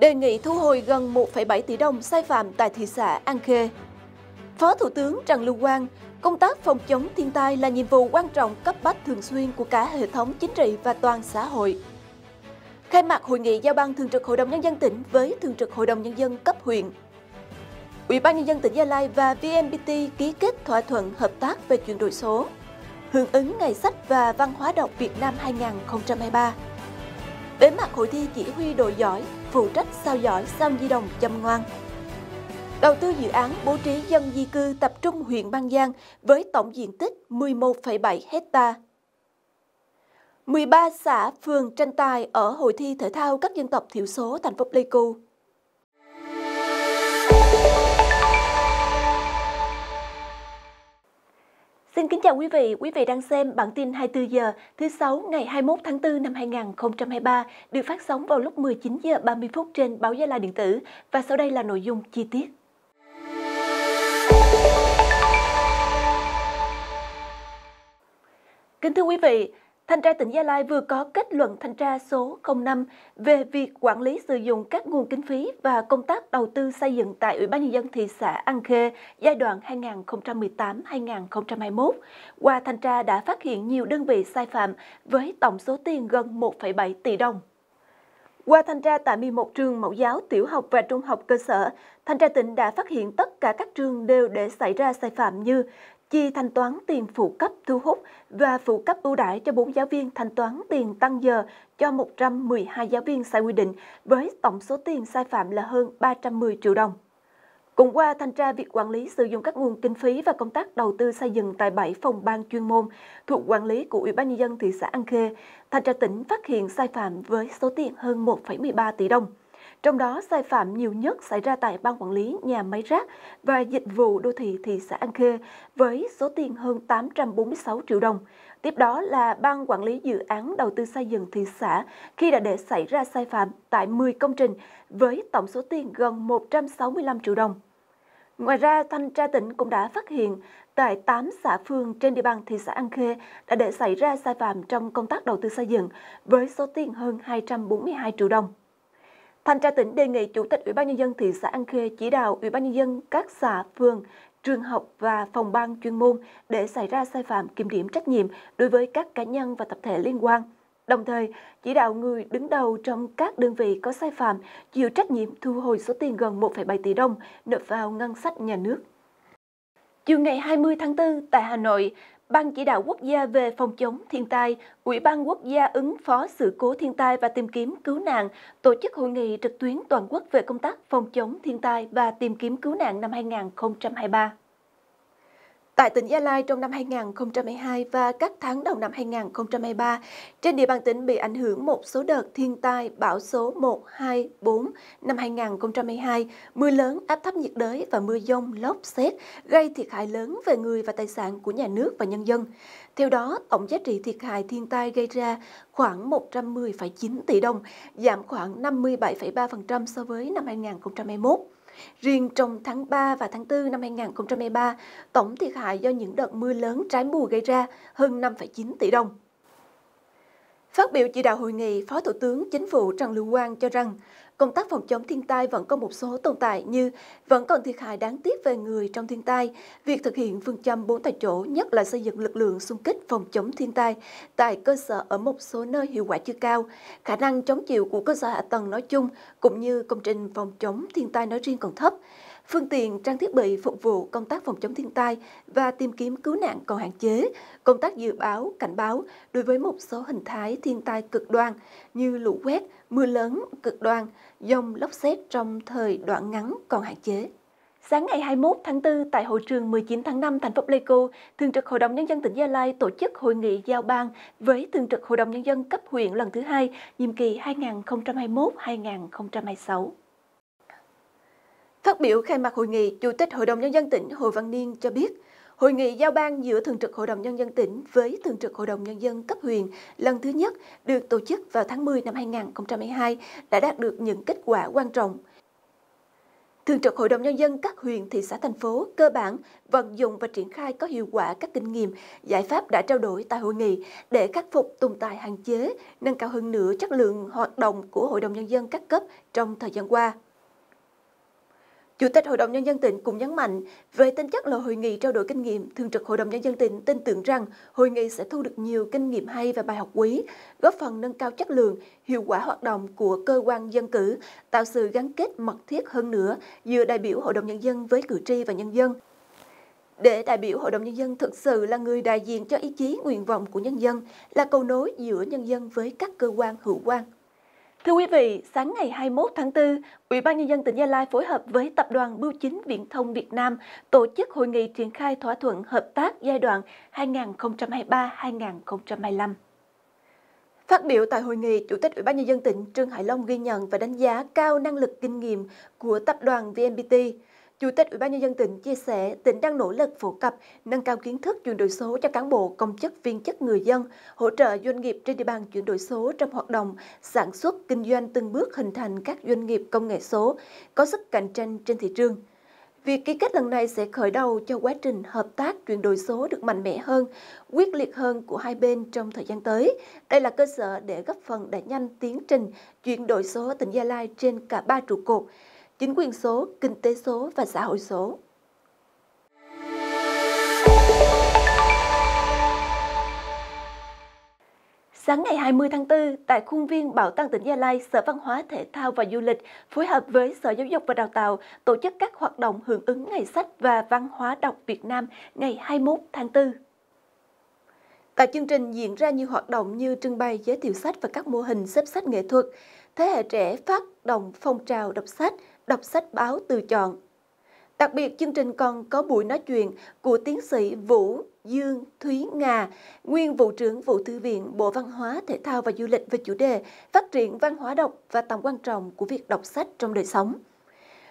đề nghị thu hồi gần 1,7 tỷ đồng sai phạm tại thị xã An Khê. Phó Thủ tướng Trần Lưu Quang, công tác phòng chống thiên tai là nhiệm vụ quan trọng cấp bách thường xuyên của cả hệ thống chính trị và toàn xã hội. Khai mạc hội nghị giao ban thường trực Hội đồng Nhân dân tỉnh với thường trực Hội đồng Nhân dân cấp huyện. Ủy ban Nhân dân tỉnh Gia Lai và VNPT ký kết thỏa thuận hợp tác về chuyển đổi số, hưởng ứng Ngày sách và Văn hóa đọc Việt Nam 2023. Bế mạc hội thi chỉ huy đội giỏi phụ trách sao giỏi sao di đồng chăm ngoan. Đầu tư dự án bố trí dân di cư tập trung huyện Ban Giang với tổng diện tích 11,7 hecta. 13 xã phường tranh tài ở hội thi thể thao các dân tộc thiểu số thành phố Pleiku. Xin kính chào quý vị, quý vị đang xem bản tin 24 giờ thứ sáu ngày 21 tháng 4 năm 2023 được phát sóng vào lúc 19 giờ 30 phút trên báo Gia Lai điện tử và sau đây là nội dung chi tiết. Kính thưa quý vị, Thanh tra tỉnh Gia Lai vừa có kết luận thanh tra số 05 về việc quản lý sử dụng các nguồn kinh phí và công tác đầu tư xây dựng tại Ủy ban nhân dân thị xã An Khê giai đoạn 2018-2021. Qua thanh tra đã phát hiện nhiều đơn vị sai phạm với tổng số tiền gần 1,7 tỷ đồng. Qua thanh tra tại 11 trường mẫu giáo, tiểu học và trung học cơ sở, thanh tra tỉnh đã phát hiện tất cả các trường đều để xảy ra sai phạm như chi thanh toán tiền phụ cấp thu hút và phụ cấp ưu đãi cho 4 giáo viên thanh toán tiền tăng giờ cho 112 giáo viên sai quy định với tổng số tiền sai phạm là hơn 310 triệu đồng. Cùng qua thanh tra việc quản lý sử dụng các nguồn kinh phí và công tác đầu tư xây dựng tại 7 phòng ban chuyên môn thuộc quản lý của Ủy ban nhân dân thị xã An Khê, thanh tra tỉnh phát hiện sai phạm với số tiền hơn 1,13 tỷ đồng. Trong đó, sai phạm nhiều nhất xảy ra tại Ban Quản lý Nhà máy rác và Dịch vụ Đô thị thị xã An Khê với số tiền hơn 846 triệu đồng. Tiếp đó là Ban Quản lý Dự án Đầu tư xây dựng thị xã khi đã để xảy ra sai phạm tại 10 công trình với tổng số tiền gần 165 triệu đồng. Ngoài ra, Thanh tra tỉnh cũng đã phát hiện tại 8 xã phường trên địa bàn thị xã An Khê đã để xảy ra sai phạm trong công tác đầu tư xây dựng với số tiền hơn 242 triệu đồng. Thanh tra tỉnh đề nghị Chủ tịch Ủy ban nhân dân thị xã An Khê chỉ đạo Ủy ban nhân dân các xã, phường, trường học và phòng ban chuyên môn để xảy ra sai phạm kiểm điểm trách nhiệm đối với các cá nhân và tập thể liên quan – đồng thời chỉ đạo người đứng đầu trong các đơn vị có sai phạm chịu trách nhiệm thu hồi số tiền gần 1,7 tỷ đồng nộp vào ngân sách nhà nước. Chiều ngày 20 tháng 4 tại Hà Nội, Ban Chỉ đạo Quốc gia về phòng chống thiên tai, Ủy ban Quốc gia ứng phó sự cố thiên tai và tìm kiếm cứu nạn tổ chức hội nghị trực tuyến toàn quốc về công tác phòng chống thiên tai và tìm kiếm cứu nạn năm 2023. Tại tỉnh Gia Lai trong năm 2022 và các tháng đầu năm 2023, trên địa bàn tỉnh bị ảnh hưởng một số đợt thiên tai bão số 1, 2, 4 năm 2022, mưa lớn, áp thấp nhiệt đới và mưa dông, lốc, xét gây thiệt hại lớn về người và tài sản của nhà nước và nhân dân. Theo đó, tổng giá trị thiệt hại thiên tai gây ra khoảng 110,9 tỷ đồng, giảm khoảng 57,3% so với năm 2021. Riêng trong tháng 3 và tháng 4 năm 2023, tổng thiệt hại do những đợt mưa lớn trái mùa gây ra hơn 5,9 tỷ đồng. Phát biểu chỉ đạo hội nghị, Phó Thủ tướng Chính phủ Trần Lưu Quang cho rằng, công tác phòng chống thiên tai vẫn có một số tồn tại như vẫn còn thiệt hại đáng tiếc về người trong thiên tai, việc thực hiện phương châm bốn tại chỗ, nhất là xây dựng lực lượng xung kích phòng chống thiên tai tại cơ sở ở một số nơi hiệu quả chưa cao, khả năng chống chịu của cơ sở hạ tầng nói chung cũng như công trình phòng chống thiên tai nói riêng còn thấp phương tiện, trang thiết bị phục vụ công tác phòng chống thiên tai và tìm kiếm cứu nạn còn hạn chế, công tác dự báo, cảnh báo đối với một số hình thái thiên tai cực đoan như lũ quét, mưa lớn cực đoan, dòng lốc xét trong thời đoạn ngắn còn hạn chế. Sáng ngày 21 tháng 4 tại hội trường 19 tháng 5 thành phố Pleiku, Thường trực Hội đồng Nhân dân tỉnh Gia Lai tổ chức hội nghị giao ban với Thường trực Hội đồng Nhân dân cấp huyện lần thứ hai, nhiệm kỳ 2021-2026. Phát biểu khai mạc hội nghị, Chủ tịch Hội đồng Nhân dân tỉnh Hồ Văn Niên cho biết, Hội nghị giao ban giữa Thường trực Hội đồng Nhân dân tỉnh với Thường trực Hội đồng Nhân dân cấp huyện lần thứ nhất được tổ chức vào tháng 10 năm 2022 đã đạt được những kết quả quan trọng. Thường trực Hội đồng Nhân dân các huyện, thị xã, thành phố cơ bản vận dụng và triển khai có hiệu quả các kinh nghiệm, giải pháp đã trao đổi tại hội nghị để khắc phục tồn tại hạn chế, nâng cao hơn nữa chất lượng hoạt động của Hội đồng Nhân dân các cấp trong thời gian qua. Chủ tịch Hội đồng Nhân dân tỉnh cũng nhấn mạnh về tính chất là hội nghị trao đổi kinh nghiệm, Thường trực Hội đồng Nhân dân tỉnh tin tưởng rằng hội nghị sẽ thu được nhiều kinh nghiệm hay và bài học quý, góp phần nâng cao chất lượng, hiệu quả hoạt động của cơ quan dân cử, tạo sự gắn kết mật thiết hơn nữa giữa đại biểu Hội đồng Nhân dân với cử tri và nhân dân để đại biểu Hội đồng Nhân dân thực sự là người đại diện cho ý chí nguyện vọng của nhân dân, là cầu nối giữa nhân dân với các cơ quan hữu quan Thưa quý vị, sáng ngày 21 tháng 4, Ủy ban nhân dân tỉnh Gia Lai phối hợp với Tập đoàn Bưu chính Viễn thông Việt Nam tổ chức hội nghị triển khai thỏa thuận hợp tác giai đoạn 2023-2025. Phát biểu tại hội nghị, Chủ tịch Ủy ban nhân dân tỉnh Trương Hải Long ghi nhận và đánh giá cao năng lực kinh nghiệm của tập đoàn VNPT Chủ tịch Ủy ban nhân dân tỉnh chia sẻ tỉnh đang nỗ lực phổ cập, nâng cao kiến thức chuyển đổi số cho cán bộ, công chức, viên chức, người dân, hỗ trợ doanh nghiệp trên địa bàn chuyển đổi số trong hoạt động sản xuất, kinh doanh từng bước hình thành các doanh nghiệp công nghệ số có sức cạnh tranh trên thị trường. Việc ký kết lần này sẽ khởi đầu cho quá trình hợp tác chuyển đổi số được mạnh mẽ hơn, quyết liệt hơn của hai bên trong thời gian tới. Đây là cơ sở để góp phần đẩy nhanh tiến trình chuyển đổi số tỉnh Gia Lai trên cả ba trụ cột chính quyền số, kinh tế số và xã hội số. Sáng ngày 20 tháng 4, tại khuôn viên Bảo tàng tỉnh Gia Lai, Sở Văn hóa Thể thao và Du lịch phối hợp với Sở Giáo dục và Đào tạo tổ chức các hoạt động hưởng ứng Ngày sách và Văn hóa đọc Việt Nam ngày 21 tháng 4. Tại chương trình diễn ra nhiều hoạt động như trưng bày giới thiệu sách và các mô hình xếp sách nghệ thuật, thế hệ trẻ phát động phong trào đọc sách – đọc sách báo tự chọn. Đặc biệt, chương trình còn có buổi nói chuyện của tiến sĩ Vũ Dương Thúy Nga, nguyên Vụ trưởng Vụ Thư viện Bộ Văn hóa, Thể thao và Du lịch về chủ đề Phát triển văn hóa đọc và tầm quan trọng của việc đọc sách trong đời sống.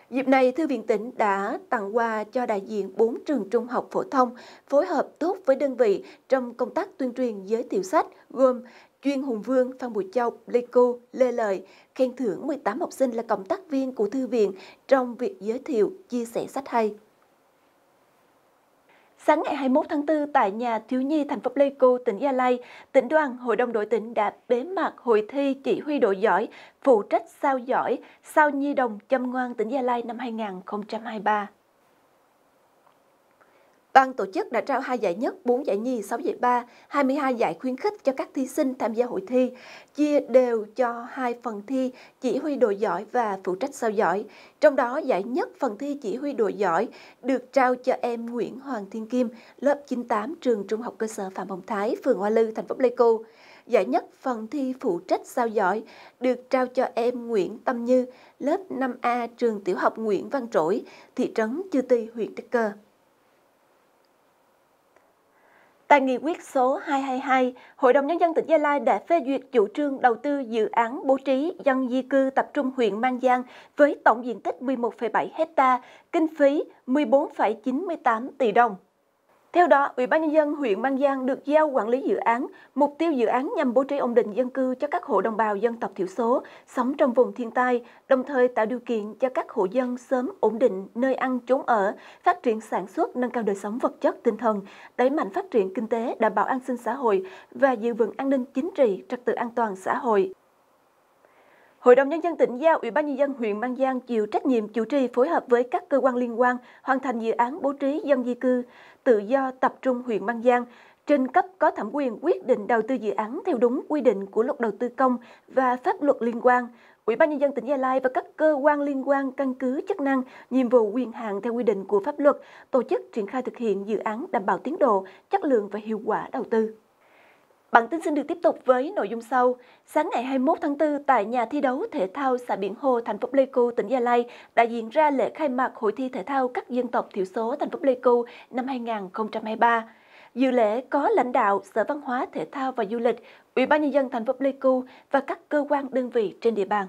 Dịp này, Thư viện tỉnh đã tặng quà cho đại diện 4 trường trung học phổ thông phối hợp tốt với đơn vị trong công tác tuyên truyền giới thiệu sách gồm Chuyên Hùng Vương, Phan Bùi Châu, Lê Pleiku, Lê Lợi khen thưởng 18 học sinh là cộng tác viên của thư viện trong việc giới thiệu, chia sẻ sách hay. Sáng ngày 21 tháng 4 tại nhà thiếu nhi thành phố Pleiku, tỉnh Gia Lai, tỉnh đoàn Hội đồng đội tỉnh đã bế mạc hội thi chỉ huy đội giỏi, phụ trách sao giỏi, sao nhi đồng chăm ngoan tỉnh Gia Lai năm 2023. Ban tổ chức đã trao 2 giải nhất, 4 giải nhì, 6 giải ba, 22 giải khuyến khích cho các thí sinh tham gia hội thi, chia đều cho hai phần thi chỉ huy đội giỏi và phụ trách sao giỏi. Trong đó, giải nhất phần thi chỉ huy đội giỏi được trao cho em Nguyễn Hoàng Thiên Kim, lớp 98 trường Trung học cơ sở Phạm Hồng Thái, phường Hoa Lư, thành phố Pleiku. Giải nhất phần thi phụ trách sao giỏi được trao cho em Nguyễn Tâm Như, lớp 5A trường tiểu học Nguyễn Văn Trỗi, thị trấn Chư Ti, huyện Đức Cơ. Tại nghị quyết số 222, Hội đồng Nhân dân tỉnh Gia Lai đã phê duyệt chủ trương đầu tư dự án bố trí dân di cư tập trung huyện Mang Giang với tổng diện tích 11,7 hecta, kinh phí 14,98 tỷ đồng. Theo đó, Ủy ban nhân dân huyện Mang Giang được giao quản lý dự án, mục tiêu dự án nhằm bố trí ổn định dân cư cho các hộ đồng bào dân tộc thiểu số sống trong vùng thiên tai, đồng thời tạo điều kiện cho các hộ dân sớm ổn định nơi ăn trốn ở, phát triển sản xuất, nâng cao đời sống vật chất tinh thần, đẩy mạnh phát triển kinh tế, đảm bảo an sinh xã hội và giữ vững an ninh chính trị, trật tự an toàn xã hội. Hội đồng Nhân dân tỉnh giao Ủy ban Nhân dân huyện Mang Giang chịu trách nhiệm chủ trì phối hợp với các cơ quan liên quan hoàn thành dự án bố trí dân di cư tự do tập trung huyện Mang Giang, trình cấp có thẩm quyền quyết định đầu tư dự án theo đúng quy định của luật đầu tư công và pháp luật liên quan. Ủy ban Nhân dân tỉnh Gia Lai và các cơ quan liên quan căn cứ chức năng, nhiệm vụ quyền hạn theo quy định của pháp luật, tổ chức triển khai thực hiện dự án đảm bảo tiến độ, chất lượng và hiệu quả đầu tư. Bản tin xin được tiếp tục với nội dung sau. Sáng ngày 21 tháng 4 tại nhà thi đấu thể thao xã Biển Hồ, thành phố Pleiku, tỉnh Gia Lai đã diễn ra lễ khai mạc hội thi thể thao các dân tộc thiểu số thành phố Pleiku năm 2023. Dự lễ có lãnh đạo Sở Văn hóa Thể thao và Du lịch, Ủy ban nhân dân thành phố Pleiku và các cơ quan đơn vị trên địa bàn.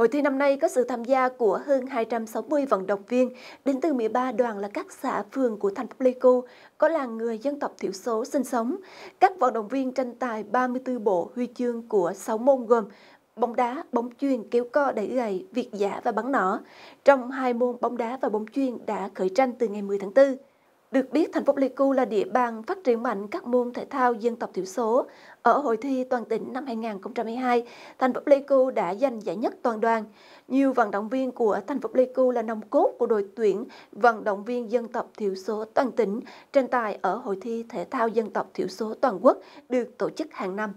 Hội thi năm nay có sự tham gia của hơn 260 vận động viên đến từ 13 đoàn là các xã phường của thành phố Pleiku, có là người dân tộc thiểu số sinh sống. Các vận động viên tranh tài 34 bộ huy chương của 6 môn gồm bóng đá, bóng chuyền, kéo co, đẩy gậy, việt giả và bắn nỏ. Trong hai môn bóng đá và bóng chuyền đã khởi tranh từ ngày 10 tháng 4. Được biết, thành phố Pleiku là địa bàn phát triển mạnh các môn thể thao dân tộc thiểu số. Ở hội thi toàn tỉnh năm 2022, thành phố Pleiku đã giành giải nhất toàn đoàn. Nhiều vận động viên của thành phố Pleiku là nòng cốt của đội tuyển vận động viên dân tộc thiểu số toàn tỉnh tranh tài ở hội thi thể thao dân tộc thiểu số toàn quốc được tổ chức hàng năm.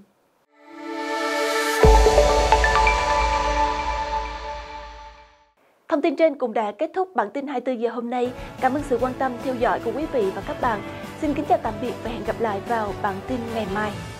Thông tin trên cũng đã kết thúc bản tin 24 giờ hôm nay. Cảm ơn sự quan tâm theo dõi của quý vị và các bạn. Xin kính chào tạm biệt và hẹn gặp lại vào bản tin ngày mai.